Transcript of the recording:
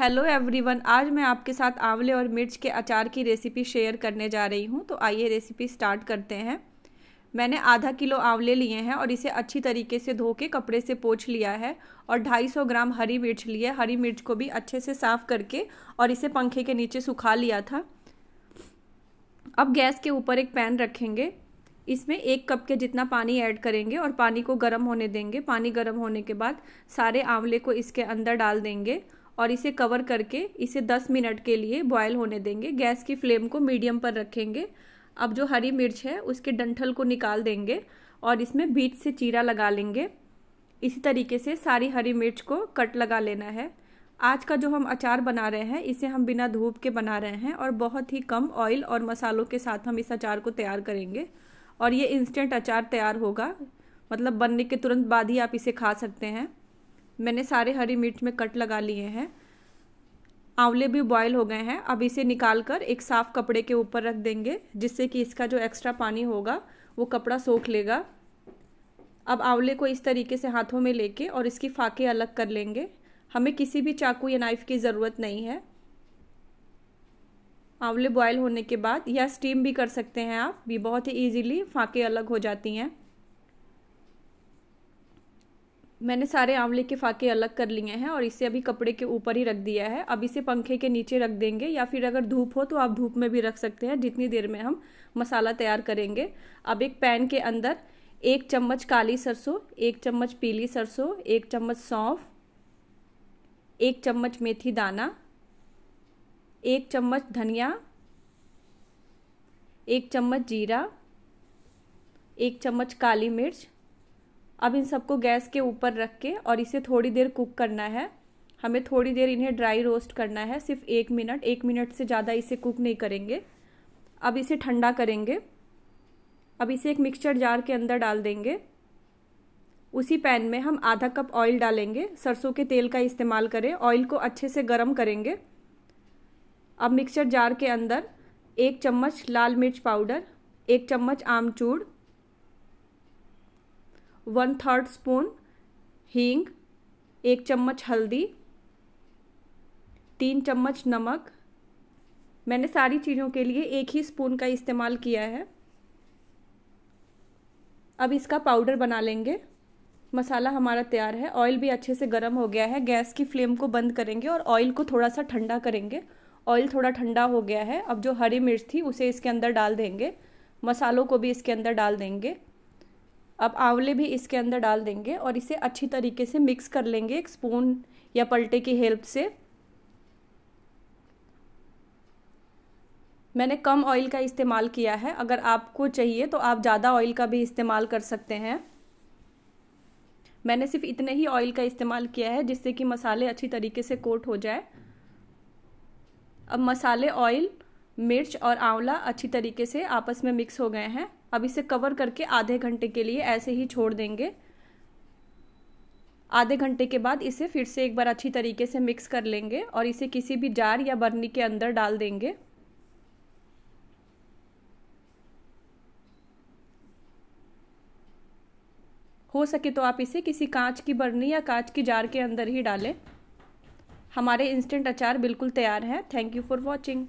hello everyone आज मैं आपके साथ आंवले और मिर्च के अचार की रेसिपी शेयर करने जा रही हूँ तो आइए रेसिपी स्टार्ट करते हैं मैंने आधा किलो आंवले लिए हैं और इसे अच्छी तरीके से धो के कपड़े से पोछ लिया है और 250 ग्राम हरी मिर्च ली है हरी मिर्च को भी अच्छे से साफ़ करके और इसे पंखे के नीचे सुखा लिया था अब गैस के ऊपर एक पैन रखेंगे इसमें एक कप के जितना पानी ऐड करेंगे और पानी को गर्म होने देंगे पानी गर्म होने के बाद सारे आंवले को इसके अंदर डाल देंगे और इसे कवर करके इसे 10 मिनट के लिए बॉयल होने देंगे गैस की फ्लेम को मीडियम पर रखेंगे अब जो हरी मिर्च है उसके डंठल को निकाल देंगे और इसमें बीच से चीरा लगा लेंगे इसी तरीके से सारी हरी मिर्च को कट लगा लेना है आज का जो हम अचार बना रहे हैं इसे हम बिना धूप के बना रहे हैं और बहुत ही कम ऑयल और मसालों के साथ हम इस अचार को तैयार करेंगे और ये इंस्टेंट अचार तैयार होगा मतलब बनने के तुरंत बाद ही आप इसे खा सकते हैं मैंने सारे हरी मिर्च में कट लगा लिए हैं आंवले भी बॉयल हो गए हैं अब इसे निकाल कर एक साफ़ कपड़े के ऊपर रख देंगे जिससे कि इसका जो एक्स्ट्रा पानी होगा वो कपड़ा सोख लेगा अब आंवले को इस तरीके से हाथों में लेके और इसकी फाके अलग कर लेंगे हमें किसी भी चाकू या नाइफ़ की ज़रूरत नहीं है आंवले बॉयल होने के बाद या स्टीम भी कर सकते हैं आप ये बहुत ही ईजीली फाके अलग हो जाती हैं मैंने सारे आंवले के फाके अलग कर लिए हैं और इसे अभी कपड़े के ऊपर ही रख दिया है अब इसे पंखे के नीचे रख देंगे या फिर अगर धूप हो तो आप धूप में भी रख सकते हैं जितनी देर में हम मसाला तैयार करेंगे अब एक पैन के अंदर एक चम्मच काली सरसों एक चम्मच पीली सरसों एक चम्मच सौंफ एक चम्मच मेथी दाना एक चम्मच धनिया एक चम्मच जीरा एक चम्मच काली मिर्च अब इन सबको गैस के ऊपर रख के और इसे थोड़ी देर कुक करना है हमें थोड़ी देर इन्हें ड्राई रोस्ट करना है सिर्फ एक मिनट एक मिनट से ज़्यादा इसे कुक नहीं करेंगे अब इसे ठंडा करेंगे अब इसे एक मिक्सचर जार के अंदर डाल देंगे उसी पैन में हम आधा कप ऑयल डालेंगे सरसों के तेल का इस्तेमाल करें ऑयल को अच्छे से गर्म करेंगे अब मिक्सचर जार के अंदर एक चम्मच लाल मिर्च पाउडर एक चम्मच आमचूड़ वन थर्ड स्पून हींग एक चम्मच हल्दी तीन चम्मच नमक मैंने सारी चीज़ों के लिए एक ही स्पून का इस्तेमाल किया है अब इसका पाउडर बना लेंगे मसाला हमारा तैयार है ऑयल भी अच्छे से गर्म हो गया है गैस की फ्लेम को बंद करेंगे और ऑयल को थोड़ा सा ठंडा करेंगे ऑयल थोड़ा ठंडा हो गया है अब जो हरी मिर्च थी उसे इसके अंदर डाल देंगे मसालों को भी इसके अंदर डाल देंगे अब आंवले भी इसके अंदर डाल देंगे और इसे अच्छी तरीके से मिक्स कर लेंगे एक स्पून या पलटे की हेल्प से मैंने कम ऑयल का इस्तेमाल किया है अगर आपको चाहिए तो आप ज़्यादा ऑयल का भी इस्तेमाल कर सकते हैं मैंने सिर्फ इतने ही ऑयल का इस्तेमाल किया है जिससे कि मसाले अच्छी तरीके से कोट हो जाए अब मसाले ऑयल मिर्च और आंवला अच्छी तरीके से आपस में मिक्स हो गए हैं अब इसे कवर करके आधे घंटे के लिए ऐसे ही छोड़ देंगे आधे घंटे के बाद इसे फिर से एक बार अच्छी तरीके से मिक्स कर लेंगे और इसे किसी भी जार या बर्नी के अंदर डाल देंगे हो सके तो आप इसे किसी कांच की बर्नी या कांच की जार के अंदर ही डालें हमारे इंस्टेंट अचार बिल्कुल तैयार हैं थैंक यू फॉर वॉचिंग